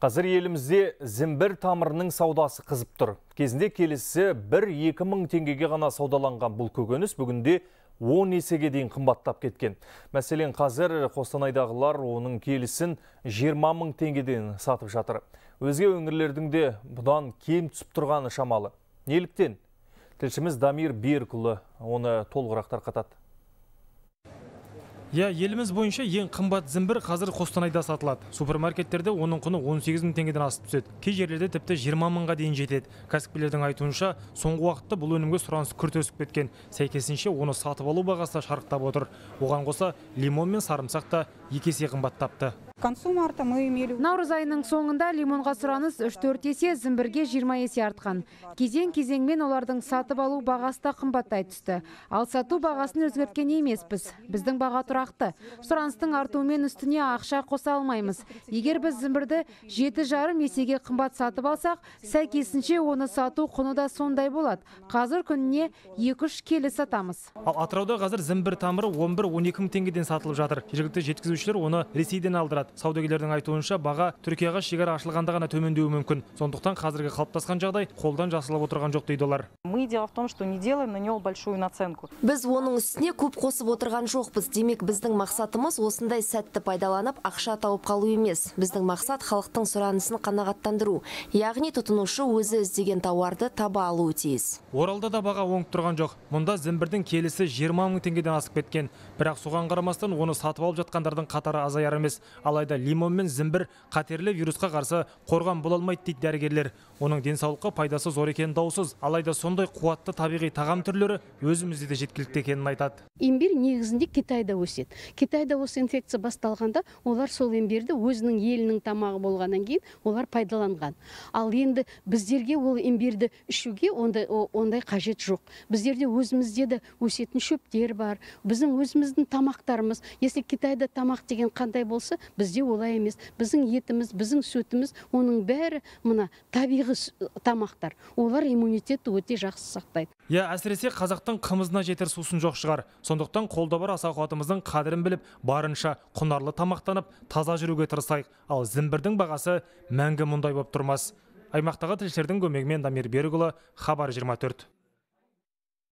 Қазір елімізде зімбір тамырының саудасы қызып тұр. Кезінде келісі 1-2 мың теңгеге ғана саудаланған бұл көкөніс бүгінде 10 есеге дейін қымбаттап кеткен. Мәселен, қазір Қостанайдағылар оның келісін 20 мың теңгеден сатып жатыр. Өзге өңірлердің де бұдан кем түсіп тұрғаны шамалы. Неліктен? Тілшіміз Дамир Беркулы оны толғырақтар қатады иә еліміз бойынша ең қымбат зімбір қазір қостанайда сатылады супермаркеттерде оның құны 18 мың теңгеден асып түседі кей жерлерде тіпті 20 мыңға дейін жетеді кәсіпкерлердің айтуынша соңғы уақытта бұл өнімге сұраныс күрт өсіп кеткен сәйкесінше оны сатып алу бағасы да шарықтап отыр оған қоса лимон мен сарымсақ та екі есе қымбаттапты концу Наурыз айының соңында лимонға сұраныс 3-4 есе, зімбірге 20 есе артқан. Кезең-кезеңмен олардың сатып алу бағасы да қымбаттай түсті. Ал сату бағасын өзгерткен емеспіз. Біздің баға тұрақты. Сұраныстың артуымен үстіне ақша қоса алмаймыз. Егер біз зімбірді жарым есеге қымбат сатып алсақ, сәйкесінше оны сату құны да сондай болады. Қазір күніне 2-3 келі сатамыз. Ал Атырауда қазір зімбір тамыры 11-12 мың теңгеден сатылып жатыр. Жергілікті жеткізушілер оны Ресейден алдырады саудагерлердің айтуынша баға түркияға шекара ашылғанда ғана төмендеуі мүмкін сондықтан қазіргі қалыптасқан жағдай қолдан жасалып отырған жоқ дейді олар мы дело в том что не делаем на него большую наценку біз оның үстіне көп қосып отырған жоқпыз демек біздің мақсатымыз осындай сәтті пайдаланып ақша тауып қалу емес біздің мақсат халықтың сұранысын қанағаттандыру яғни тұтынушы өзі іздеген тауарды таба алуы тиіс оралда да баға оңып тұрған жоқ мұнда зімбірдің келісі жиырма мың теңгеден асып кеткен бірақ соған қарамастан оны сатып алып жатқандардың қатары азаяр емес алайда лимон мен зімбір қатерлі вирусқа қарсы қорған бола алмайды дейді дәрігерлер оның денсаулыққа пайдасы зор екені даусыз алайда сондай қуатты табиғи тағам түрлері өзімізде де жеткілікті екенін айтады имбирь негізінде китайда өседі китайда осы инфекция басталғанда олар сол имбирьді өзінің елінің тамағы болғаннан кейін олар пайдаланған ал енді біздерге ол имбирьді ішуге ондай, ондай қажет жоқ біздерде өзімізде де өсетін шөптер бар біздің өзіміздің тамақтарымыз если китайда тамақ деген қандай болса біз бізде олай емес біздің етіміз біздің сүтіміз оның бәрі мына табиғи тамақтар олар иммунитетті өте жақсы сақтайды иә әсіресе қазақтың қымызына жетер сусын жоқ шығар сондықтан қолда бар аса қадірін біліп барынша құнарлы тамақтанып таза жүруге тырысайық ал зімбірдің бағасы мәңгі мұндай болып тұрмас аймақтағы тілшілердің көмегімен дамир берікұлы хабар 24